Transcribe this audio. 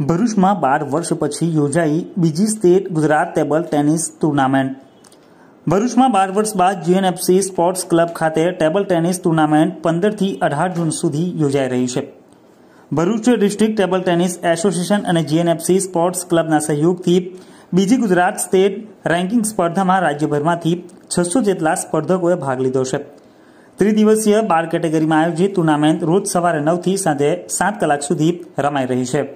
ભરૂચમાં બાર વર્ષ પછી યોજાઈ બીજી state Gujarat table tennis tournament ભરૂચમાં બાર વર્ષ બાદ જીએનએફસી સ્પોર્ટ્સ ક્લબ ખાતે ટેબલ ટેનિસ ટુર્નામેન્ટ પંદરથી અઢાર જૂન સુધી યોજાઈ રહી છે Bharuch district table tennis association અને જીએનએફસી સ્પોર્ટ્સ ક્લબના સહયોગથી બીજી ગુજરાત સ્ટેટ રેન્કિંગ સ્પર્ધામાં રાજ્યભરમાંથી છસો જેટલા સ્પર્ધકોએ ભાગ લીધો છે ત્રિદિવસીય બાર કેટેગરીમાં આયોજિત ટુર્નામેન્ટ રોજ સવારે નવથી સાંજે સાત કલાક સુધી રમાઈ રહી છે